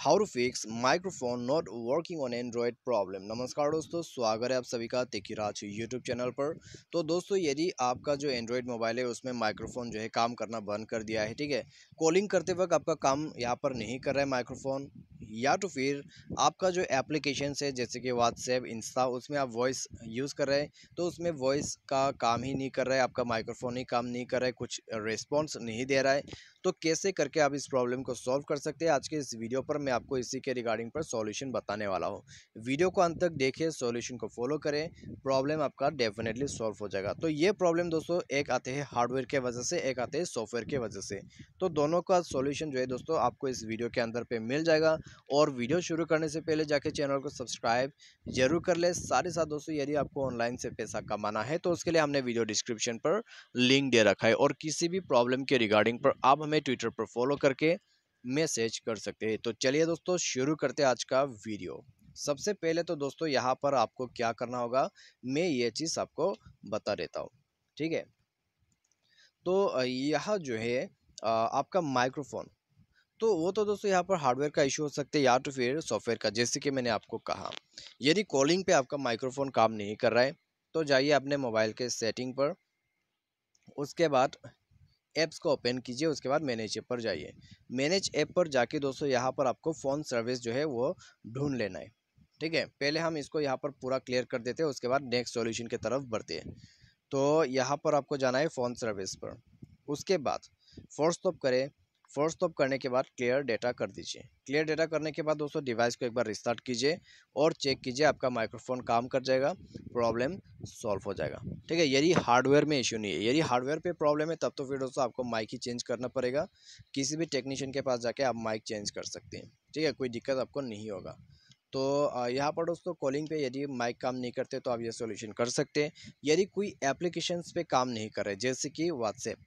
how to fix microphone not working on Android problem नमस्कार दोस्तों स्वागत है आप सभी का तिकिराज यूट्यूब चैनल पर तो दोस्तों यदि आपका जो एंड्रॉयड मोबाइल है उसमें माइक्रोफोन जो है काम करना बंद कर दिया है ठीक है कॉलिंग करते वक्त आपका काम यहाँ पर नहीं कर रहा है माइक्रोफोन या तो फिर आपका जो एप्लीकेशन है जैसे कि व्हाट्सएप इंस्टा उसमें आप वॉइस यूज़ कर रहे हैं तो उसमें वॉइस का काम ही नहीं कर रहा है आपका माइक्रोफोन ही काम नहीं कर रहा है कुछ रिस्पॉन्स नहीं दे रहा है तो कैसे करके आप इस प्रॉब्लम को सॉल्व कर सकते हैं आज के इस वीडियो पर मैं आपको इसी के रिगार्डिंग पर सॉल्यूशन बताने वाला हूँ वीडियो को अंत तक देखें सॉल्यूशन को फॉलो करें प्रॉब्लम आपका डेफिनेटली सॉल्व हो जाएगा तो ये प्रॉब्लम दोस्तों एक आते हैं हार्डवेयर के वजह से एक आते हैं सॉफ्टवेयर के वजह से तो दोनों का सोल्यूशन जो है दोस्तों आपको इस वीडियो के अंदर पर मिल जाएगा और वीडियो शुरू करने से पहले जाके चैनल को सब्सक्राइब जरूर कर ले सारे साथ दोस्तों यदि आपको ऑनलाइन से पैसा कमाना है तो उसके लिए हमने वीडियो डिस्क्रिप्शन पर लिंक दे रखा है और किसी भी प्रॉब्लम के रिगार्डिंग पर आप हमें ट्विटर पर फॉलो करके मैसेज कर सकते हैं तो चलिए दोस्तों शुरू करते आज का वीडियो सबसे पहले तो दोस्तों यहाँ पर आपको क्या करना होगा मैं ये चीज़ आपको बता देता हूँ ठीक है तो यह जो है आपका माइक्रोफोन तो वो तो दोस्तों यहाँ पर हार्डवेयर का इशू हो सकता है या तो फिर सॉफ्टवेयर का जैसे कि मैंने आपको कहा यदि कॉलिंग पे आपका माइक्रोफोन काम नहीं कर रहा है तो जाइए अपने मोबाइल के सेटिंग पर उसके बाद ऐप्स को ओपन कीजिए उसके बाद मैनेज ऐप पर जाइए मैनेज ऐप पर जाके दोस्तों यहाँ पर आपको फ़ोन सर्विस जो है वो ढूंढ लेना है ठीक है पहले हम इसको यहाँ पर पूरा क्लियर कर देते हैं उसके बाद नेक्स्ट सॉल्यूशन की तरफ बढ़ते हैं तो यहाँ पर आपको जाना है फ़ोन सर्विस पर उसके बाद फोर्स तो स्टॉप करें फोर्स स्टॉप करने के बाद क्लियर डेटा कर दीजिए क्लियर डेटा करने के बाद दोस्तों डिवाइस को एक बार रिस्टार्ट कीजिए और चेक कीजिए आपका माइक्रोफोन काम कर जाएगा प्रॉब्लम सॉल्व हो जाएगा ठीक है यदि हार्डवेयर में इश्यू नहीं है यदि हार्डवेयर पे प्रॉब्लम है तब तो फिर दोस्तों आपको माइक ही चेंज करना पड़ेगा किसी भी टेक्नीशियन के पास जाके आप माइक चेंज कर सकते हैं ठीक है कोई दिक्कत आपको नहीं होगा तो यहाँ पर दोस्तों कॉलिंग पे यदि माइक काम नहीं करते तो आप ये सॉल्यूशन कर सकते हैं यदि कोई एप्लीकेशंस पे काम नहीं कर रहे जैसे कि व्हाट्सएप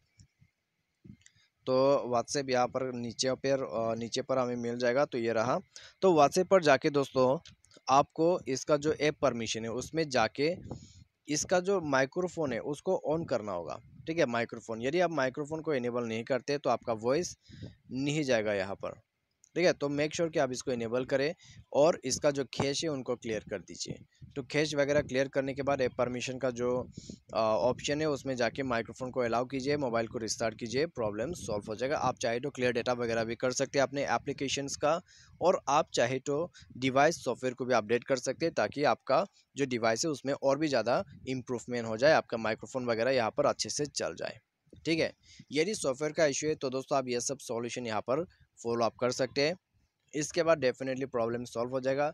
तो व्हाट्सएप यहाँ पर नीचे पर नीचे पर हमें मिल जाएगा तो ये रहा तो व्हाट्सएप पर जाके दोस्तों आपको इसका जो ऐप परमिशन है उसमें जाके इसका जो माइक्रोफोन है उसको ऑन करना होगा ठीक है माइक्रोफोन यदि आप माइक्रोफोन को इनेबल नहीं करते तो आपका वॉइस नहीं जाएगा यहाँ पर ठीक है तो मेक श्योर sure कि आप इसको इनेबल करें और इसका जो खेच है उनको क्लियर कर दीजिए तो खेच वगैरह क्लियर करने के बाद परमिशन का जो ऑप्शन है उसमें जाके माइक्रोफोन को अलाउ कीजिए मोबाइल को रिस्टार्ट कीजिए प्रॉब्लम सॉल्व हो जाएगा आप चाहे तो क्लियर डेटा वगैरह भी कर सकते हैं अपने एप्लीकेशंस का और आप चाहे तो डिवाइस सॉफ्टवेयर को भी अपडेट कर सकते हैं ताकि आपका जो डिवाइस है उसमें और भी ज़्यादा इम्प्रूवमेंट हो जाए आपका माइक्रोफोन वगैरह यहाँ पर अच्छे से चल जाए ठीक है यदि सॉफ्टवेयर का इशू है तो दोस्तों आप ये सब सॉल्यूशन यहाँ पर फॉलो आप कर सकते हैं इसके बाद डेफिनेटली प्रॉब्लम सॉल्व हो जाएगा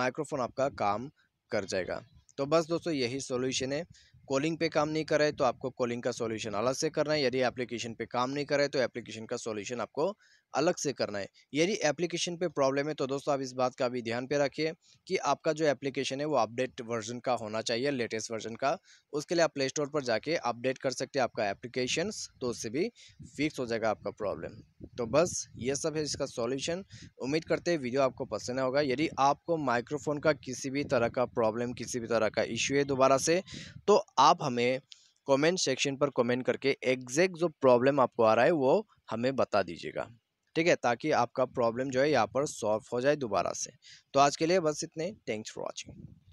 माइक्रोफोन आपका काम कर जाएगा तो बस दोस्तों यही सॉल्यूशन है कॉलिंग पे काम नहीं करे तो आपको कॉलिंग का सॉल्यूशन अलग से करना है यदि एप्लीकेशन पे काम नहीं करे तो एप्लीकेशन का सॉल्यूशन आपको अलग से करना है यदि एप्लीकेशन पे प्रॉब्लम है तो दोस्तों आप इस बात का भी ध्यान पे रखिए कि आपका जो एप्लीकेशन है वो अपडेट वर्जन का होना चाहिए लेटेस्ट वर्जन का उसके लिए आप प्ले स्टोर पर जाके अपडेट कर सकते हैं आपका एप्लीकेशन तो उससे भी फिक्स हो जाएगा आपका प्रॉब्लम तो बस ये सब है इसका सॉल्यूशन उम्मीद करते हैं वीडियो आपको पसंद होगा यदि आपको माइक्रोफोन का किसी भी तरह का प्रॉब्लम किसी भी तरह का इश्यू है दोबारा से तो आप हमें कमेंट सेक्शन पर कमेंट करके एग्जैक्ट जो प्रॉब्लम आपको आ रहा है वो हमें बता दीजिएगा ठीक है ताकि आपका प्रॉब्लम जो है यहाँ पर सॉल्व हो जाए दोबारा से तो आज के लिए बस इतने थैंक्स फॉर वॉचिंग